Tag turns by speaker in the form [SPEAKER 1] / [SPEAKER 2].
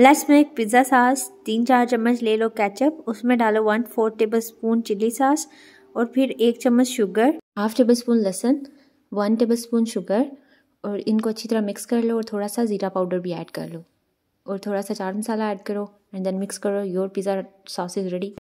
[SPEAKER 1] less में एक pizza सास तीन चार चम्मच ले लो कैचअप उसमें डालो one four tablespoon chilli sauce और फिर एक चम्मच शुगर हाफ टेबल स्पून लहसुन वन टेबल स्पून शुगर और इनको अच्छी तरह मिक्स कर लो और थोड़ा सा ज़ीरा पाउडर भी ऐड कर लो और थोड़ा सा चाट मसाला ऐड करो एंड देन मिक्स करो your pizza sauce is ready